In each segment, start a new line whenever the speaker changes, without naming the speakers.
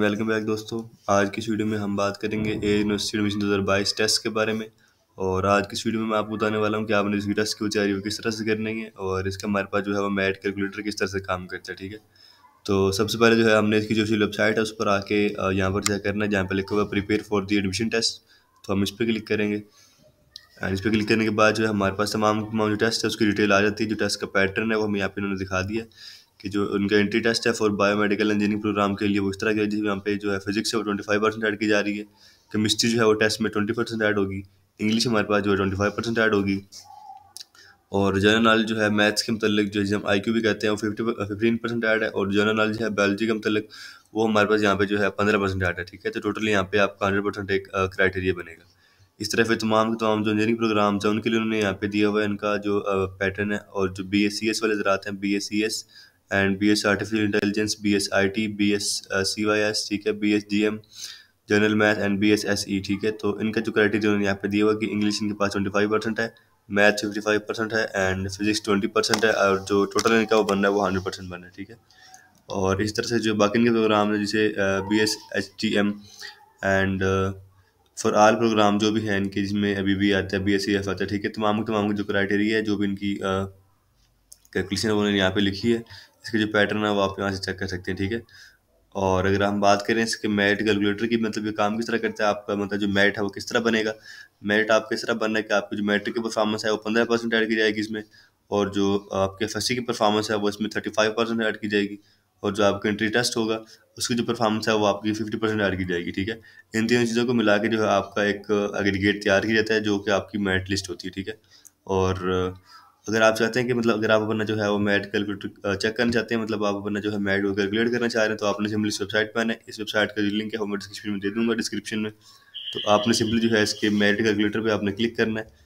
welcome back दोस्तों आज की वीडियो में हम बात करेंगे ए यूनिवर्सिटी एडमिशन दो टेस्ट के बारे में और आज की वीडियो में मैं आपको बताने वाला हूँ कि आपने इसकी टेस्ट की तैयारी किस तरह से करनी है और इसका हमारे पास जो है वो मैट कैलकुलेटर किस तरह से काम करता है ठीक है तो सबसे पहले जो है हमने इसकी जो वेबसाइट है उस पर आके यहाँ पर चेक करना है जहाँ पर लिखा हुआ prepare for the admission test तो हम इस पर क्लिक करेंगे एंड इस पर क्लिक करने के बाद जो है हमारे पास तमाम तमाम जो टेस्ट है उसकी डिटेल आ जाती है जो टेस्ट का पैटर्न है वो हमें यहाँ पे इन्होंने दिखा दिया कि जो उनका एंट्री टेस्ट है फॉर बायोमेडिकल इंजीनियरिंग प्रोग्राम के लिए वो इस तरह के यहाँ पे जो है फिजिक्स है वो ट्वेंटी फाइव परसेंट ऐड की जा रही है केमिस्ट्री जो है वो टेस्ट में ट्वेंटी परसेंट ऐड होगी इंग्लिश हमारे पास जो है ट्वेंटी फाइव परसेंट ऐड होगी और जनरल नॉलेज जो है मैथ्स के मतलब जो हम आई भी कहते हैं वो फिफ्टी फिफ्टीन परसेंट ऐड है और जनरल नॉलेज है बायोलॉजी के मतलब वो हमारे पास यहाँ पे जो है पंद्रह परसेंट ऐड है ठीक है तो टोटल यहाँ पे आपका हंड्रेड परसेंट एक क्राइटेरिया बनेगा इस तरह फिर तमाम के तमाम जो इंजीनियरिंग प्रोग्राम्स हैं उनके लिए उन्होंने यहाँ पे दिया हुआ है इनका जो पैटर्न है और जो बी एस सी एस वाले ज़रात हैं B S C S and B S artificial intelligence B S I T B S C Y S ठीक है B S G M general math and B S S E ठीक है तो इनका जो क्राइटेरिया उन्होंने यहाँ पे दिया हुआ कि इंग्लिश इनके पास ट्वेंटी फाइव परसेंट है मैथ फिफ्टी फाइव परसेंट है एंड फिजिक्स ट्वेंटी परसेंट है और जो टोटल इनका वो बन रहा है वो हंड्रेड परसेंट बन रहा है ठीक है और इस तरह से जो बाकी इनके प्रोग्राम है जैसे B S H T M and for all program जो भी है इनके जिसमें अभी भी आता है बी एस सी एफ आता है ठीक है तमाम तमाम की जो क्राइटेरिया है जो भी इनकी uh, कैलकुलेशन उन्होंने यहाँ पे लिखी है इसके जो पैटर्न है वो आप यहाँ से चेक कर सकते हैं ठीक है और अगर हम बात करें इसके मेरिट कैलकुलेटर की मतलब ये काम किस तरह करता है आपका मतलब जो मेरिट है वो किस तरह बनेगा मेरिट आप किस तरह बनना है कि आपकी जो मेट्रिक की परफॉर्मेंस है वो पंद्रह परसेंट ऐड की जाएगी इसमें और जो आपके एफ की परफॉर्मेंस है वो इसमें थर्टी फाइव परसेंट ऐड की जाएगी और जो आपका इंट्री टेस्ट होगा उसकी जो परफॉर्मेंस है वो आपकी फिफ्टी परसेंट ऐड की जाएगी ठीक है इन तीनों चीज़ों को मिला के जो है आपका एक एग्रीगेट तैयार किया जाता है जो कि आपकी मेरिट लिस्ट होती है ठीक है और अगर आप चाहते हैं कि मतलब अगर आप अपना जो है वो मैट कैलकुलेटर चेक करना चाहते हैं मतलब आप अपना जो है मैट वो कैलकुलेट करना चाह रहे हैं तो आपने सिंपली इस वेबसाइट पर आना इस वेबसाइट का जो लिंक है वो मैं डिस्क्रिप्शन में दे दूँगा डिस्क्रिप्शन में तो आपने सिंपली जो है इसके मैट कैलकुलेटर पर आपने क्लिक करना है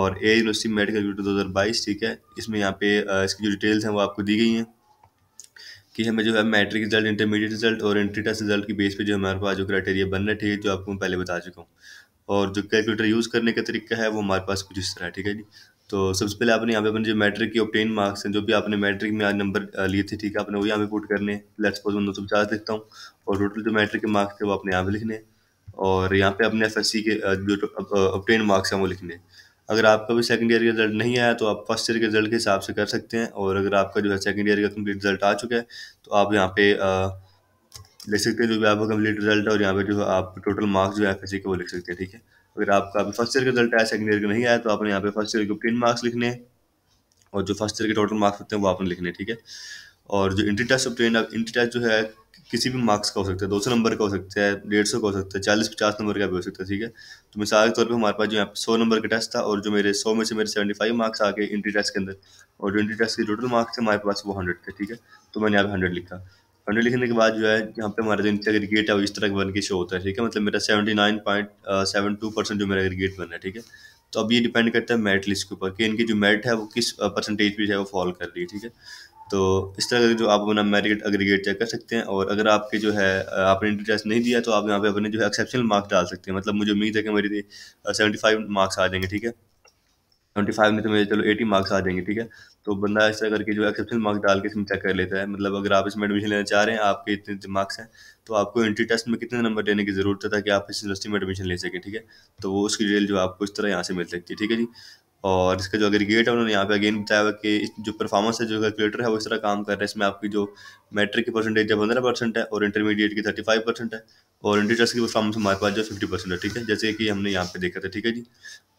और ए यूनिवर्सिटी मैट कैलकुलेटर दो हज़ार बाईस ठीक है इसमें यहाँ पे इसकी जो डिटेल्स हैं वो आपको दी गई हैं कि हमें जो है मैट्रिक रिजल्ट इंटरमीडिएट रिजल्ट और एंट्री टेस्ट रिजल्ट की बेस पे जो हमारे पास जो क्राइटेरिया बन रहा है ठीक है जो आपको मैं पहले बता चुका हूँ और जो कैलकुलेटर यूज़ करने का तरीका है वो हमारे पास कुछ इस तरह ठीक है जी तो सबसे पहले आपने यहाँ पे अपने जो मैट्रिक के ऑप्टेन मार्क्स हैं जो भी आपने मैट्रिक में नंबर लिए थे ठीक है आपने वो यहाँ पे पुट करने लेट्स सपोज मैं दो सौ पचास लिखता हूँ और टोटल जो मैट्रिक के मार्क्स थे वो आपने यहाँ पे लिखने और यहाँ पे अपने एफ के जो ऑप्टेन मार्क्स हैं वो लिखने अगर आपका भी सेकेंड ईयर का रिजल्ट नहीं आया तो आप फर्स्ट ईयर के रिजल्ट के हिसाब से कर सकते हैं और अगर आपका जो है सेकेंड ईयर का कम्प्लीट रिजल्ट आ चुका है तो आप यहाँ पे लिख सकते हैं जो भी आपका कम्प्लीट रिजल्ट है और यहाँ पे जो है आप टोटल मार्क्स जो है एफ के वो लिख सकते हैं ठीक है अगर आपका फर्स्ट ईयर का रिजल्ट आया सेकंड ईयर का नहीं आया तो आपने यहाँ पे फर्स्ट ईयर के पिन मार्क्स लिखने हैं और जो फर्स्ट ईयर के टोटल मार्क्स होते हैं वो आपने लिखने ठीक है और जो entry test train entry test जो है किसी भी मार्क्स का हो सकता है दो सौ नंबर का हो सकता है डेढ़ सौ का हो सकता है चालीस पचास नंबर का भी हो सकता है ठीक है तो मिसाल के तौर पर हमारे पास जो यहाँ पे सौ नंबर का टेस्ट था और जो मेरे सौ में से मेरे सेवेंटी फाइव मार्क्स आ गए इंट्री टेस्ट के अंदर और जो इंट्री टेस्ट के टोटल मार्क्स थे हमारे पास वो हंड्रेड थे ठीक है तो मैंने यहाँ हंड्रेड लिखा हंड्रेड लिखने के बाद जो है यहाँ पे हमारा जो इनका एग्रीगेट है वो इस तरह का बन के शो होता है ठीक है मतलब मेरा seventy nine point seven two percent जो मेरा एग्रीगेट रहा है ठीक है तो अब ये डिपेंड करता है मेरिट लिस्ट के ऊपर कि इनकी जो मेरिट है वो किस परसेंटेज पे जो है वो फॉल कर रही है ठीक है तो इस तरह का जो आप अपना मेरिट एग्रीगेट चेक कर सकते हैं और अगर आपके जो है आपने इंटर टेस्ट नहीं दिया तो आप यहाँ पे अपने जो है एक्सेप्शनल मार्क्स डाल सकते हैं मतलब मुझे उम्मीद है कि मेरे सेवेंटी फाइव मार्क्स आ जाएंगे ठीक है सेवेंटी फाइव में तो मेरे चलो एटी मार्क्स आ जाएंगे ठीक है तो बंदा ऐसा करके जो एक्सेप्शन मार्क्स डाल के इसमें चेक कर लेता है मतलब अगर आप इसमें एडमिशन लेना चाह रहे हैं आपके इतने मार्क्स हैं तो आपको एंट्री टेस्ट में कितने नंबर देने की ज़रूरत है ताकि आप इस यूनिवर्सिटी में एडमिशन ले सकें ठीक है तो वो उसकी डिटेल जो आपको इस तरह यहाँ से मिल सकती है ठीक है जी और इसका जो एग्रीगेट है उन्होंने यहाँ पे अगेन बताया हुआ कि जो परफॉर्मेंस है जो कैलकुलेटर है वो इस तरह काम कर रहा है इसमें आपकी जो मैट्रिक की परसेंटेज है पंद्रह परसेंट है और इंटरमीडिएट की थर्टी फाइव परसेंट है और ट्रस्ट की फॉर्म हमारे पास जो है फिफ्टी परसेंट है ठीक है जैसे कि हमने यहाँ पे देखा था ठीक है जी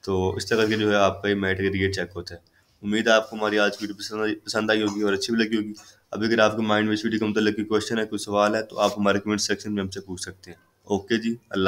तो इस तरह के जो है आपका ये मैट का चेक होता है उम्मीद है आपको हमारी आज वीडियो पसंद पसंद आई होगी और अच्छी भी लगी होगी अभी अगर आपके माइंड में इस वीडियो के मतलब कोई क्वेश्चन है कोई सवाल है तो आप हमारे कमेंट सेक्शन में हमसे पूछ सकते हैं ओके जी अल्लाह